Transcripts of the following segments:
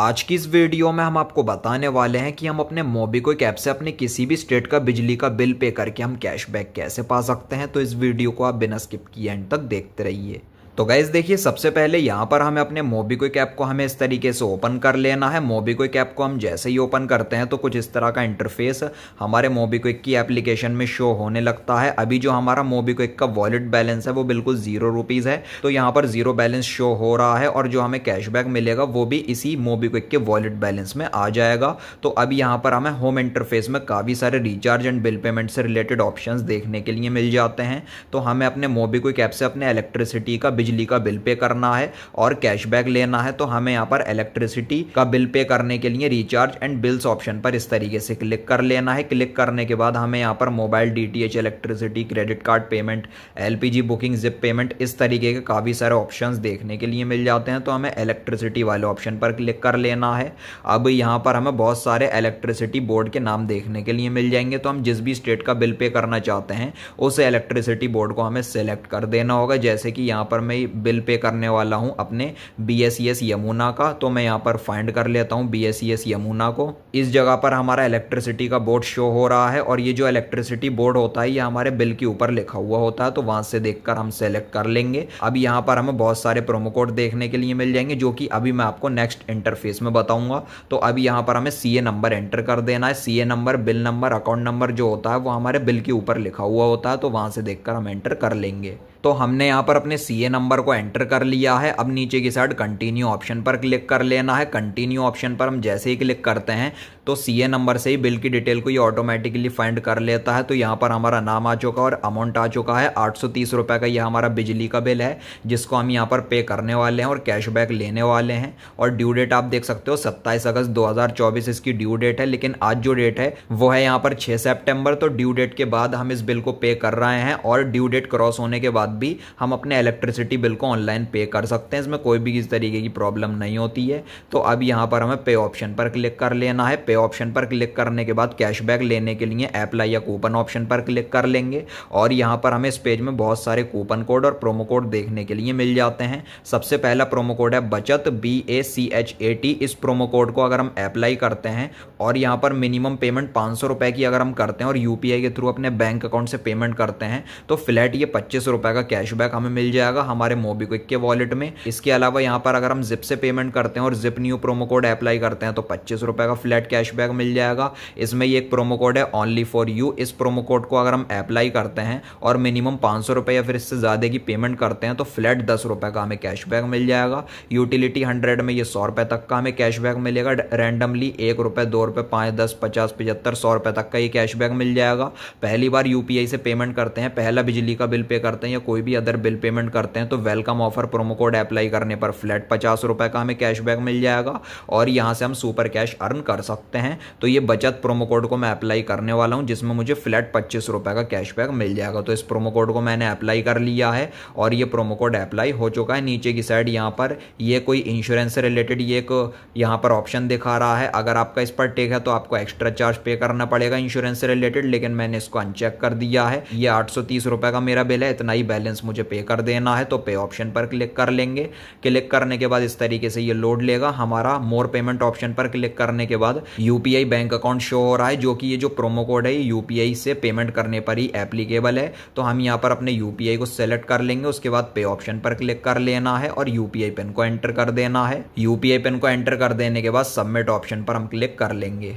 आज की इस वीडियो में हम आपको बताने वाले हैं कि हम अपने मोबी मोबीक्विक ऐप से अपने किसी भी स्टेट का बिजली का बिल पे करके हम कैशबैक कैसे पा सकते हैं तो इस वीडियो को आप बिना स्किप किए एंड तक देखते रहिए तो गैस देखिए सबसे पहले यहाँ पर हमें अपने मोबीक्विक ऐप को हमें इस तरीके से ओपन कर लेना है मोबीक्विक ऐप को हम जैसे ही ओपन करते हैं तो कुछ इस तरह का इंटरफेस हमारे मोबीक्विक की एप्लीकेशन में शो होने लगता है अभी जो हमारा मोबीक्विक का वॉलेट बैलेंस है वो बिल्कुल जीरो रुपीज़ है तो यहाँ पर जीरो बैलेंस शो हो रहा है और जो हमें कैशबैक मिलेगा वो भी इसी मोबीक्विक के वॉलेट बैलेंस में आ जाएगा तो अब यहाँ पर हमें होम इंटरफेस में काफ़ी सारे रिचार्ज एंड बिल पेमेंट से रिलेटेड ऑप्शन देखने के लिए मिल जाते हैं तो हमें अपने मोबीक्विक ऐप से अपने इलेक्ट्रिसिटी का बिजली का बिल पे करना है और कैशबैक लेना है तो हमें यहाँ पर इलेक्ट्रिसिटी का बिल पे करने के लिए रिचार्ज एंड बिल्स ऑप्शन पर इस तरीके से क्लिक कर लेना है क्लिक करने के बाद हमें यहाँ पर mobile D electricity credit card payment L booking zip payment इस तरीके के काफ़ी सारे ऑप्शन देखने के लिए मिल जाते हैं तो हमें इलेक्ट्रिसिटी वाले ऑप्शन पर क्लिक कर लेना है अब यहाँ पर हमें बहुत सारे इलेक्ट्रिसिटी बोर्ड के नाम देखने के लिए मिल जाएंगे तो हम जिस भी स्टेट का बिल पे करना चाहते हैं उस इलेक्ट्रिसिटी बोर्ड को हमें सेलेक्ट कर देना होगा जैसे कि यहाँ पर मैं मैं बिल पे करने वाला हूँ अपने बी एस एस यमुना का तो मैं यहाँ पर फाइंड कर लेता हूँ बी एस एस यमुना को इस जगह पर हमारा इलेक्ट्रिसिटी का बोर्ड शो हो रहा है और ये जो इलेक्ट्रिसिटी बोर्ड होता है ये हमारे बिल के ऊपर लिखा हुआ होता है तो वहाँ से देख हम सेलेक्ट कर लेंगे अब यहाँ पर हमें बहुत सारे प्रोमो कोड देखने के लिए मिल जाएंगे जो कि अभी मैं आपको नेक्स्ट इंटरफेस में बताऊँगा तो अभी यहाँ पर हमें सी नंबर एंटर कर देना है C number bill number account number जो होता है वो हमारे बिल के ऊपर लिखा हुआ होता है तो वहाँ से देखकर हम एंटर कर लेंगे तो हमने यहाँ पर अपने सी ए नंबर को एंटर कर लिया है अब नीचे की साइड कंटिन्यू ऑप्शन पर क्लिक कर लेना है कंटिन्यू ऑप्शन पर हम जैसे ही क्लिक करते हैं तो ए नंबर से ही बिल की डिटेल को ये ऑटोमेटिकली फंड कर लेता है तो यहाँ पर हमारा नाम आ चुका और अमाउंट आ चुका है आठ सौ तीस का यह हमारा बिजली का बिल है जिसको हम यहाँ पर पे करने वाले हैं और कैशबैक लेने वाले हैं और ड्यू डेट आप देख सकते हो सत्ताईस अगस्त दो हज़ार चौबीस इसकी ड्यू डेट है लेकिन आज जो डेट है वो है यहाँ पर छः सेप्टेम्बर तो ड्यू डेट के बाद हम इस बिल को पे कर रहे हैं और ड्यू डेट क्रॉस होने के बाद भी हम अपने इलेक्ट्रिसिटी बिल को ऑनलाइन पे कर सकते हैं इसमें कोई भी किसी तरीके की प्रॉब्लम नहीं होती है तो अब यहाँ पर हमें पे ऑप्शन पर क्लिक कर लेना है पे पे ऑप्शन पर क्लिक करने के बाद कैशबैक लेने के लिए अप्लाई या कूपन ऑप्शन पर क्लिक कर लेंगे और यहाँ पर हमें इस पेज में बहुत सारे कूपन कोड और प्रोमो कोड देखने के लिए मिल जाते हैं सबसे पहला प्रोमो कोड है बचत B A C H A T इस प्रोमो कोड को अगर हम अप्लाई करते हैं और यहाँ पर मिनिमम पेमेंट पाँच सौ रुपये की अगर हम करते हैं और यू के थ्रू अपने बैंक अकाउंट से पेमेंट करते हैं तो फ्लैट ये पच्चीस रुपये का कैशबैक हमें मिल जाएगा हमारे मोबीक्विक के वॉलेट में इसके अलावा यहाँ पर अगर हम जिप से पेमेंट करते हैं और zip new promo code apply करते हैं तो पच्चीस रुपये का फ्लैट कैश कैशबैक मिल जाएगा इसमें ये एक प्रोमो कोड है ओनली फॉर यू इस प्रोमो कोड को अगर हम अप्लाई करते हैं और मिनिमम पाँच सौ या फिर इससे ज़्यादा की पेमेंट करते हैं तो फ्लैट दस रुपए का हमें कैशबैक मिल जाएगा यूटिलिटी हंड्रेड में ये सौ रुपए तक का हमें कैशबैक मिलेगा रैंडमली एक रुपये दो रुपये पाँच दस पचास पचहत्तर सौ रुपए तक का ये कैशबैक मिल जाएगा पहली बार यू से पेमेंट करते हैं पहला बिजली का बिल पे करते हैं या कोई भी अदर बिल पेमेंट करते हैं तो welcome offer promo code apply करने पर फ्लैट पचास रुपए का हमें कैशबैक मिल जाएगा और यहाँ से हम सुपर कैश अर्न कर सकते सकते हैं तो ये बचत प्रोमो कोड को मैं अप्लाई करने वाला हूँ जिसमें मुझे फ्लैट पच्चीस रुपये का कैशबैक मिल जाएगा तो इस प्रोमो कोड को मैंने अप्लाई कर लिया है और ये प्रोमो कोड अप्लाई हो चुका है नीचे की साइड यहाँ पर ये कोई इंश्योरेंस से रिलेटेड ये एक यहाँ पर ऑप्शन दिखा रहा है अगर आपका इस पर टेक है तो आपको एक्स्ट्रा चार्ज पे करना पड़ेगा इंश्योरेंस से रिलेटेड लेकिन मैंने इसको अनचेक कर दिया है ये आठ रुपए का मेरा बिल है इतना ही बैलेंस मुझे पे कर देना है तो पे ऑप्शन पर क्लिक कर लेंगे क्लिक करने के बाद इस तरीके से ये लोड लेगा हमारा मोर पेमेंट ऑप्शन पर क्लिक करने के बाद यू बैंक अकाउंट शो हो रहा है जो कि ये जो प्रोमो कोड है ये यू से पेमेंट करने पर ही एप्लीकेबल है तो हम यहाँ पर अपने यू को सेलेक्ट कर लेंगे उसके बाद पे ऑप्शन पर क्लिक कर लेना है और यू पिन को एंटर कर देना है यू पिन को एंटर कर देने के बाद सबमिट ऑप्शन पर हम क्लिक कर लेंगे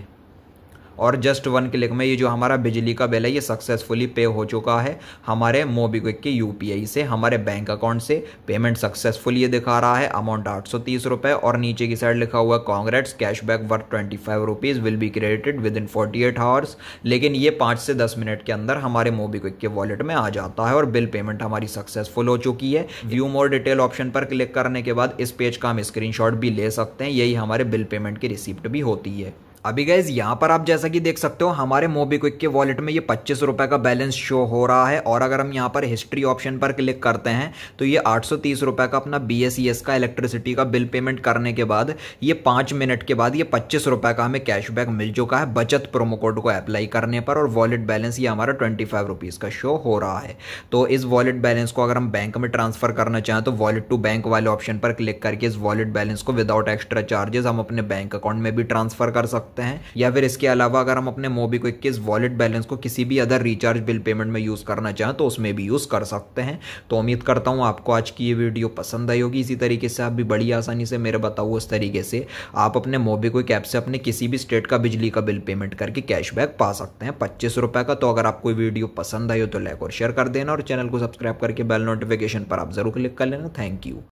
और जस्ट वन क्लिक में ये जो हमारा बिजली का बिल है ये सक्सेसफुली पे हो चुका है हमारे मोबीक्विक के यू से हमारे बैंक अकाउंट से पेमेंट सक्सेसफुल ये दिखा रहा है अमाउंट आठ सौ तीस और नीचे की साइड लिखा हुआ है congrats cashback worth twenty five rupees will be credited within forty eight hours लेकिन ये पाँच से दस मिनट के अंदर हमारे मोबीक्विक के वॉलेट में आ जाता है और बिल पेमेंट हमारी सक्सेसफुल हो चुकी है व्यू मोर डिटेल ऑप्शन पर क्लिक करने के बाद इस पेज का हम स्क्रीन भी ले सकते हैं यही हमारे बिल पेमेंट की रिसिप्ट भी होती है अभी गैज यहाँ पर आप जैसा कि देख सकते हो हमारे मोबीक्विक के वॉलेट में ये पच्चीस रुपए का बैलेंस शो हो रहा है और अगर हम यहाँ पर हिस्ट्री ऑप्शन पर क्लिक करते हैं तो ये आठ सौ तीस रुपये का अपना बी एस ई एस का इलेक्ट्रिसिटी का बिल पेमेंट करने के बाद ये पाँच मिनट के बाद ये पच्चीस रुपये का हमें कैशबैक मिल चुका है बचत प्रोमो कोड को अप्लाई करने पर और वॉलेट बैलेंस ये हमारा ट्वेंटी फाइव रुपीज़ का शो हो रहा है तो इस वॉलेट बैलेंस को अगर हम बैंक में ट्रांसफ़र करना चाहें तो वॉलेट टू बैंक वाले ऑप्शन पर क्लिक करके इस वॉलेट बैलेंस को विदाउट एक्स्ट्रा चार्जेस हम अपने बैंक अकाउंट में भी ट्रांसफ़र कर सकते सकते हैं या फिर इसके अलावा अगर हम अपने मोबीक्विक के इक्कीस वॉलेट बैलेंस को किसी भी अदर रिचार्ज बिल पेमेंट में यूज़ करना चाहें तो उसमें भी यूज़ कर सकते हैं तो उम्मीद करता हूँ आपको आज की ये वीडियो पसंद आई होगी इसी तरीके से आप भी बड़ी आसानी से मेरे बताओ उस तरीके से आप अपने मोबीक्विक ऐप से अपने किसी भी स्टेट का बिजली का बिल पेमेंट करके कैशबैक पा सकते हैं पच्चीस का तो अगर आपको वीडियो पसंद आई हो तो लाइक और शेयर कर देना और चैनल को सब्सक्राइब करके बेल नोटिफिकेशन पर आप जरूर क्लिक कर लेना थैंक यू